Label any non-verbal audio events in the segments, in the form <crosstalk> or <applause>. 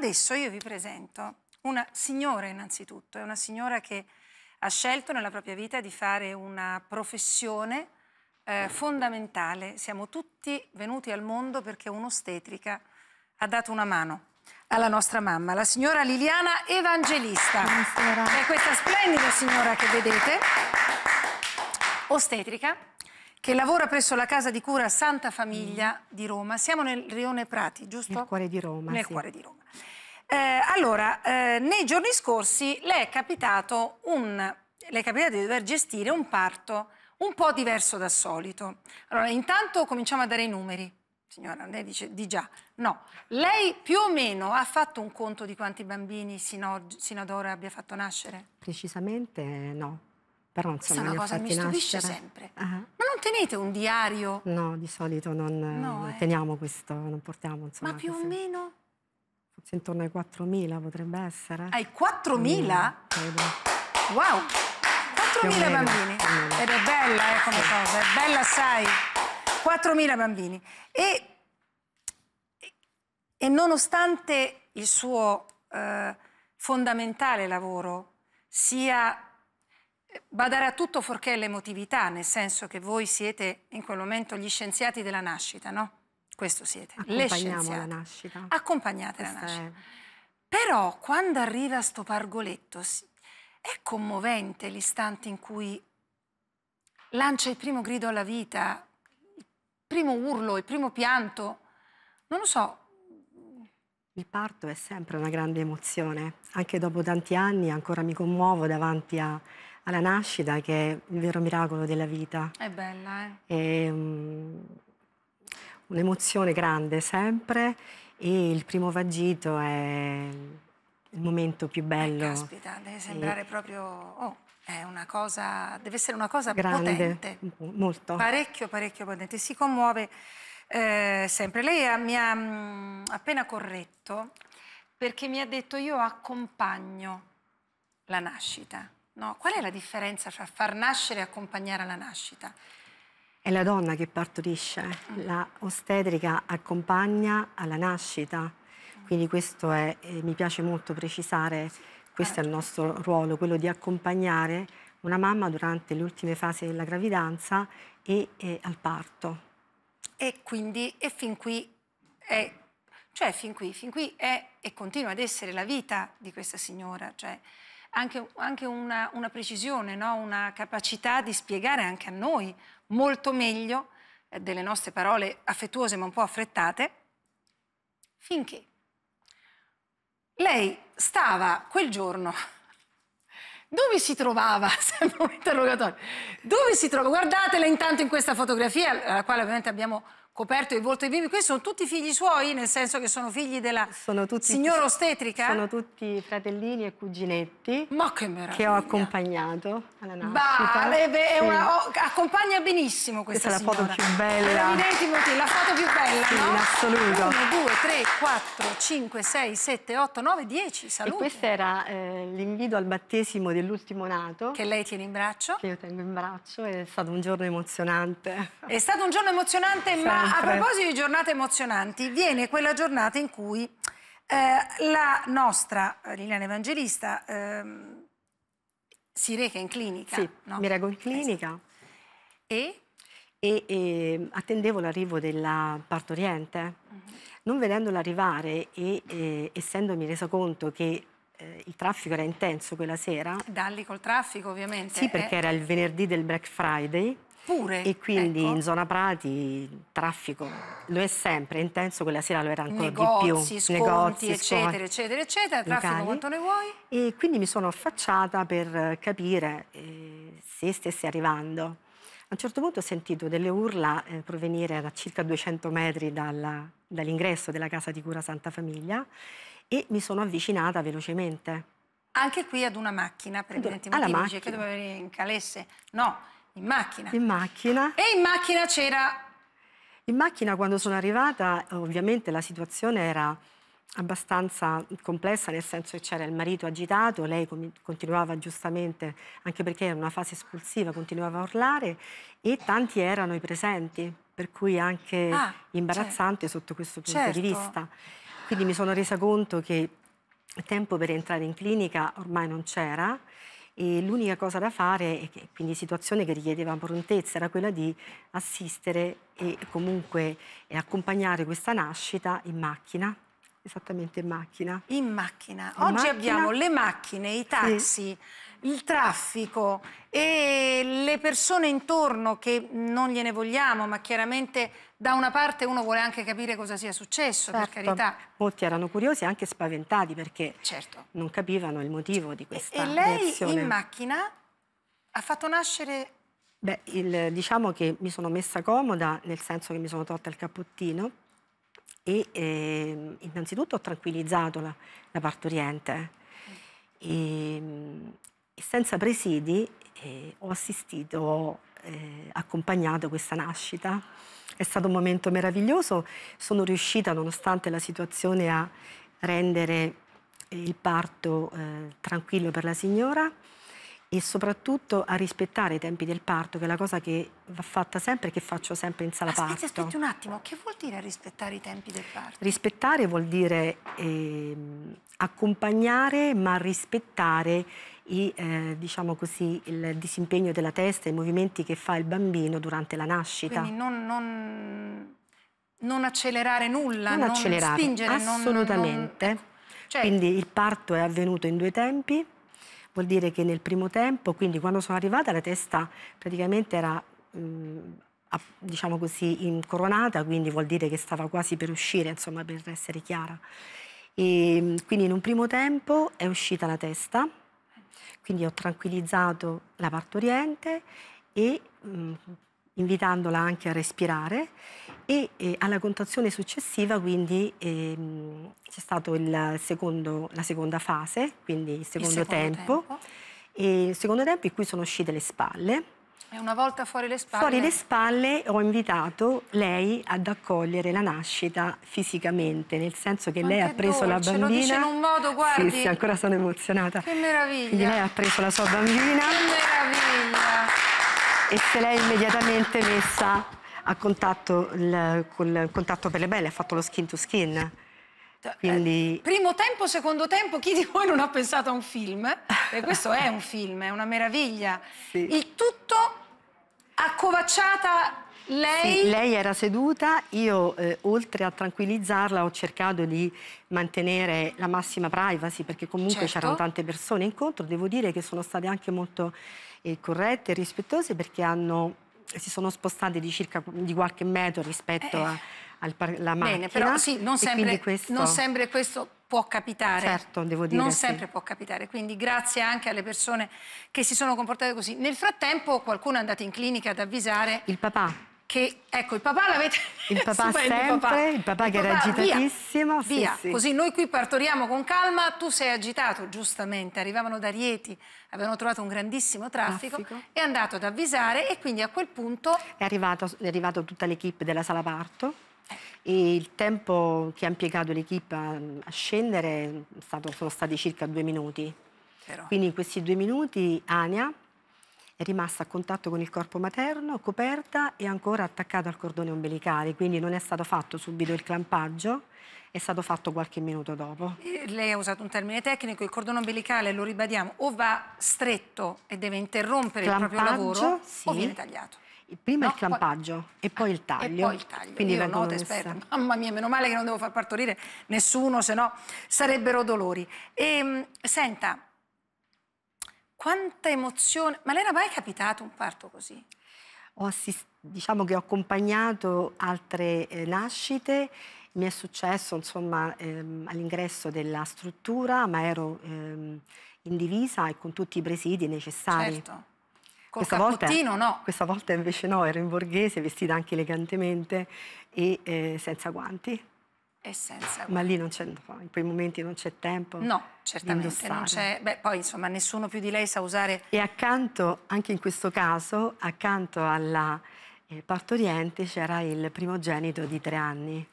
Adesso io vi presento una signora innanzitutto, è una signora che ha scelto nella propria vita di fare una professione eh, fondamentale. Siamo tutti venuti al mondo perché un'ostetrica ha dato una mano alla nostra mamma, la signora Liliana Evangelista. Buonasera. È questa splendida signora che vedete, ostetrica, che lavora presso la casa di cura Santa Famiglia mm. di Roma. Siamo nel rione Prati, giusto? Nel cuore di Roma. Nel sì. cuore di Roma. Eh, allora, eh, nei giorni scorsi le è, capitato un, le è capitato di dover gestire un parto un po' diverso dal solito. Allora, intanto cominciamo a dare i numeri. Signora, lei dice di già. No, lei più o meno ha fatto un conto di quanti bambini sino, sino ad ora abbia fatto nascere? Precisamente no. Però insomma Questa è una cosa che mi stupisce nascere. sempre. Uh ah. -huh. Ma non tenete un diario? No, di solito non, no, non eh, eh. teniamo questo, non portiamo insomma. Ma più questo. o meno? Forse intorno ai 4.000 potrebbe essere. Ai 4.000? Mm, wow! 4.000 bambini. Ed è bella eh, come cosa, è bella sai. 4.000 bambini. E, e, nonostante il suo eh, fondamentale lavoro sia badare a tutto forché l'emotività, nel senso che voi siete in quel momento gli scienziati della nascita, no? Questo siete, le scienziate. la nascita. Accompagnate Questa la nascita. È... Però quando arriva sto pargoletto è commovente l'istante in cui lancia il primo grido alla vita, il primo urlo, il primo pianto. Non lo so. Il parto è sempre una grande emozione, anche dopo tanti anni ancora mi commuovo davanti a alla nascita, che è il vero miracolo della vita. È bella, eh? È, um, un'emozione grande sempre e il primo vagito è il momento più eh, bello. Eh, caspita, deve sembrare e... proprio... Oh, è una cosa... deve essere una cosa grande, potente. molto. Parecchio, parecchio potente. Si commuove eh, sempre. Lei eh, mi ha mh, mm, appena corretto perché mi ha detto io accompagno la nascita. No, qual è la differenza tra far nascere e accompagnare alla nascita? È la donna che partorisce, mm. la ostetrica accompagna alla nascita, quindi questo è, eh, mi piace molto precisare, questo è il certo. nostro ruolo, quello di accompagnare una mamma durante le ultime fasi della gravidanza e, e al parto. E quindi, e fin qui è, cioè fin qui, fin qui è e continua ad essere la vita di questa signora, cioè anche, anche una, una, precisione, no? una capacità di spiegare anche a noi molto meglio eh, delle nostre parole affettuose ma un po' affrettate, finché lei stava quel giorno dove si trovava? <laughs> Sembra un interrogatorio. Dove si trova? Guardatela intanto in questa fotografia, alla quale ovviamente abbiamo coperto il volto di bimbi, questi sono tutti figli suoi, nel senso che sono figli della sono tutti, signora ostetrica? Sono tutti fratellini e cuginetti. Ma che meraviglia! Che ho accompagnato alla nascita. Bah, è una, sì. accompagna benissimo questa, questa signora. Questa è la foto più bella. Allora, la foto più bella, sì, no? in assoluto. 1, 2, 3, 4, 5, 6, 7, 8, 9, 10, Salute. E questo era eh, l'invito al battesimo dell'ultimo nato. Che lei tiene in braccio. Che io tengo in braccio, è stato un giorno emozionante. È stato un giorno emozionante, sì. ma a proposito di giornate emozionanti, viene quella giornata in cui eh, la nostra eh, Liliana Evangelista ehm, si reca in clinica. Sì, no? mi rego in clinica. Esatto. E? E, e ehm, attendevo l'arrivo della partoriente. Mm-hmm. Non vedendola arrivare e, e eh, essendomi resa conto che eh, il traffico era intenso quella sera. Dalli col traffico ovviamente. Sì, perché eh. era il venerdì del Black Friday Pure? E quindi ecco. in zona Prati il traffico lo è sempre intenso, quella sera lo era ancora Negozi, di più. Sconti, Negozi, eccetera, sconti, eccetera, eccetera, locali. traffico quanto ne vuoi. E quindi mi sono affacciata per eh, capire eh, se stessi arrivando. A un certo punto ho sentito delle urla eh, provenire da circa 200 metri dall'ingresso della casa di cura Santa Famiglia e mi sono avvicinata velocemente. Anche qui ad una macchina, per evidenti motivi, macchina. che dovevi in Calesse. No, in macchina? In macchina. E in macchina c'era? In macchina quando sono arrivata ovviamente la situazione era abbastanza complessa, nel senso che c'era il marito agitato, lei continuava giustamente, anche perché era una fase espulsiva, continuava a urlare e tanti erano i presenti, per cui anche ah, certo. imbarazzante certo. sotto questo punto certo. di vista. Quindi mi sono resa conto che il tempo per entrare in clinica ormai non c'era e l'unica cosa da fare, quindi situazione che richiedeva prontezza, era quella di assistere e comunque accompagnare questa nascita in macchina Esattamente, in macchina. In macchina. In Oggi macchina... abbiamo le macchine, i taxi, sì. il traffico e le persone intorno che non gliene vogliamo, ma chiaramente da una parte uno vuole anche capire cosa sia successo, certo. per carità. Molti erano curiosi e anche spaventati perché certo. non capivano il motivo di questa e, e lei reazione. in macchina ha fatto nascere... Beh, il, diciamo che mi sono messa comoda, nel senso che mi sono tolta il cappottino e eh, innanzitutto ho tranquillizzato la, la partoriente e, eh. ehm, e senza presidi eh, ho assistito, ho eh, accompagnato questa nascita. È stato un momento meraviglioso, sono riuscita nonostante la situazione a rendere il parto eh, tranquillo per la signora e soprattutto a rispettare i tempi del parto, che è la cosa che va fatta sempre e che faccio sempre in sala aspetti, parto. Aspetti un attimo, che vuol dire rispettare i tempi del parto? Rispettare vuol dire eh, accompagnare ma rispettare i, eh, diciamo così, il disimpegno della testa, i movimenti che fa il bambino durante la nascita. Quindi non... non non accelerare nulla, non, non accelerare, spingere. Assolutamente. Non, non... Ecco. Cioè... Quindi il parto è avvenuto in due tempi, Vuol dire che nel primo tempo, quindi quando sono arrivata, la testa praticamente era... Mh, mm, diciamo così, incoronata, quindi vuol dire che stava quasi per uscire, insomma, per essere chiara. E mm, quindi in un primo tempo è uscita la testa, quindi ho tranquillizzato la partoriente e mh, mm, invitandola anche a respirare e eh, alla contazione successiva quindi ehm, c'è stata la seconda fase, quindi il secondo, il secondo tempo, tempo. E il secondo tempo in cui sono uscite le spalle. E una volta fuori le spalle? Fuori le spalle ho invitato lei ad accogliere la nascita fisicamente, nel senso che Ma lei ha preso dolce, la bambina... Lo in un modo, guardi! Sì, sì, ancora sono emozionata. Che meraviglia! Quindi lei ha preso la sua bambina... Che meraviglia! E se l'è immediatamente messa a contatto il, col contatto per le belle, ha fatto lo skin to skin. Eh, Quindi... Eh, primo tempo, secondo tempo, chi di voi non ha pensato a un film? E eh, questo è un film, è una meraviglia. Sì. Il tutto accovacciata lei... Sì, lei era seduta, io eh, oltre a tranquillizzarla ho cercato di mantenere la massima privacy perché comunque certo. c'erano tante persone incontro, devo dire che sono state anche molto eh, corrette e rispettose perché hanno si sono spostati di circa di qualche metro rispetto eh. alla macchina. Bene, però sì, non, sempre questo... non sempre questo può capitare. Certo, devo dire. Non sì. sempre può capitare, quindi grazie anche alle persone che si sono comportate così. Nel frattempo qualcuno è andato in clinica ad avvisare... Il papà che ecco il papà l'avete il <laughs> papà sempre il papà, il papà il che papà, era agitatissimo via, via. Sì, così noi qui partoriamo con calma tu sei agitato giustamente arrivavano da Rieti avevano trovato un grandissimo traffico, traffico. è andato ad avvisare e quindi a quel punto è arrivato, è arrivato tutta l'equipe della sala parto eh. e il tempo che ha impiegato l'equipe a, a, scendere stato, sono stati circa due minuti Però. quindi in questi due minuti Ania è rimasta a contatto con il corpo materno, coperta e ancora attaccata al cordone ombelicale, quindi non è stato fatto subito il clampaggio, è stato fatto qualche minuto dopo. Lei ha usato un termine tecnico, il cordone ombelicale, lo ribadiamo, o va stretto e deve interrompere clampaggio, il proprio lavoro sì. o viene tagliato. Prima no, il clampaggio poi... e poi il taglio. E poi il taglio. Quindi Io noto esperta. Mamma mia, meno male che non devo far partorire nessuno, se no sarebbero dolori. E, ehm, senta, quanta emozione. Ma le era mai capitato un parto così? Assist... diciamo che ho accompagnato altre eh, nascite, mi è successo insomma ehm, all'ingresso della struttura, ma ero ehm, in divisa e con tutti i presidi necessari. Certo. Col questa volta, no. Questa volta invece no, ero in borghese, vestita anche elegantemente e eh, senza guanti e senza guai. Ma lì non c'è, in quei momenti non c'è tempo. No, certamente non c'è. Beh, poi insomma nessuno più di lei sa usare. E accanto, anche in questo caso, accanto alla eh, partoriente c'era il primogenito di tre anni.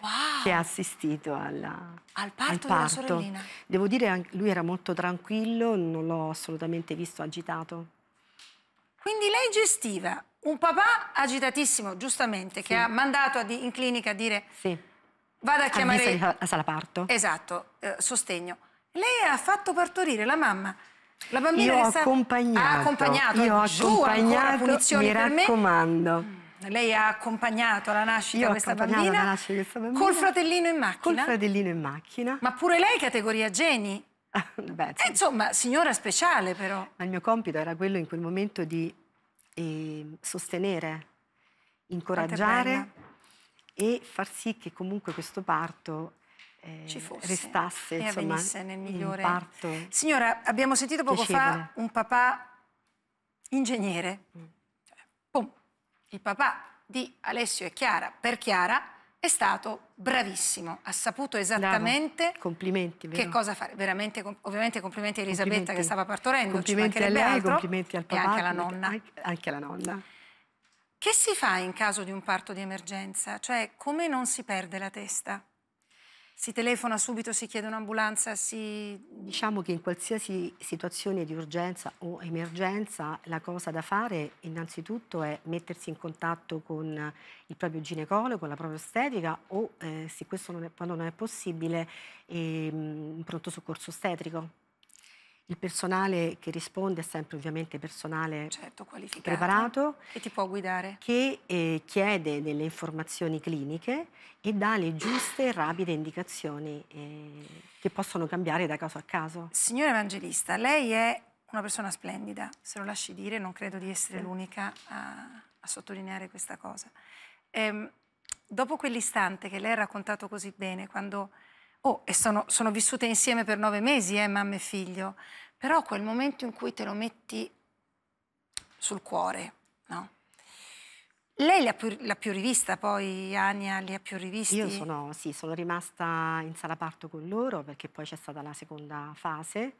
Wow. Che ha assistito alla, al parto, al parto. Devo dire, lui era molto tranquillo, non l'ho assolutamente visto agitato. Quindi lei gestiva un papà agitatissimo, giustamente, sì. che ha mandato in clinica a dire sì vado a ah, chiamare... A sala parto. Esatto, eh, sostegno. Lei ha fatto partorire la mamma. La bambina io ho sta... accompagnato. Ha accompagnato. Io ho accompagnato, mi raccomando. Mm, lei ha accompagnato alla nascita, questa bambina, la nascita di questa bambina col fratellino in macchina. Col fratellino in macchina. Ma pure lei categoria geni? Beh, ah, sì. Eh, insomma, signora speciale però. Ma il mio compito era quello in quel momento di eh, sostenere, incoraggiare e far sì che comunque questo parto eh, Ci fosse. restasse e insomma, nel migliore. parto Signora, abbiamo sentito poco piacevole. fa un papà ingegnere. Mm. Il papà di Alessio e Chiara, per Chiara, è stato bravissimo, ha saputo esattamente che cosa fare. Veramente, ovviamente complimenti a Elisabetta complimenti. che stava partorendo, complimenti a lei, altro. complimenti al papà e anche alla nonna. Anche alla nonna. Che si fa in caso di un parto di emergenza? Cioè, come non si perde la testa? Si telefona subito, si chiede un'ambulanza, si... Diciamo che in qualsiasi situazione di urgenza o emergenza la cosa da fare innanzitutto è mettersi in contatto con il proprio ginecologo, con la propria ostetrica o, eh, se questo non è, non è possibile, eh, un pronto soccorso ostetrico il personale che risponde è sempre ovviamente personale certo, preparato. Che ti può guidare. Che eh, chiede delle informazioni cliniche e dà le giuste e rapide indicazioni eh, che possono cambiare da caso a caso. Signora Evangelista, lei è una persona splendida, se lo lasci dire, non credo di essere sì. l'unica a, a, sottolineare questa cosa. Ehm, dopo quell'istante che lei ha raccontato così bene, quando Oh, e sono, sono vissute insieme per nove mesi, eh, mamma e figlio. Però quel momento in cui te lo metti sul cuore, no? Lei l'ha più, più, rivista poi, Ania, li ha più rivisti? Io sono, sì, sono rimasta in sala parto con loro perché poi c'è stata la seconda fase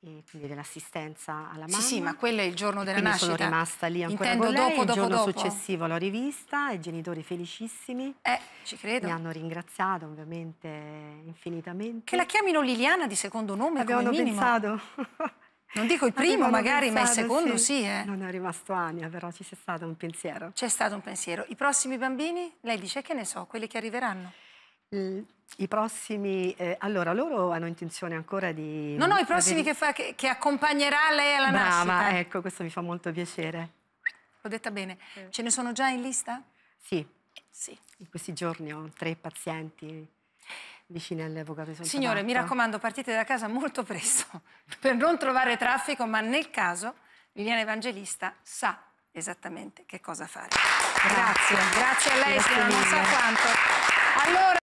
e quindi dell'assistenza alla mamma. Sì, sì, ma quello è il giorno della quindi nascita. sono rimasta lì ancora Intendo con lei, dopo, il giorno dopo. successivo l'ho rivista, i genitori felicissimi. Eh, ci credo. Mi hanno ringraziato ovviamente infinitamente. Che la chiamino Liliana di secondo nome Avevano come minimo. pensato. Non dico il primo Avevano magari, pensato, ma il secondo sì. sì eh. Non è rimasto Ania, però ci c'è stato un pensiero. C'è stato un pensiero. I prossimi bambini? Lei dice che ne so, quelli che arriveranno? Mm. I prossimi, eh, allora loro hanno intenzione ancora di... No, no, i prossimi avere... che, fa, che, che, accompagnerà lei alla Brava, nascita. ecco, questo mi fa molto piacere. L'ho detta bene. Eh. Ce ne sono già in lista? Sì. sì. In questi giorni ho tre pazienti vicini all'avvocato di Signore, mi raccomando, partite da casa molto presto <laughs> per non trovare traffico, ma nel caso Liliana Evangelista sa esattamente che cosa fare. Grazie, grazie, grazie a lei, grazie se non sa quanto. Allora...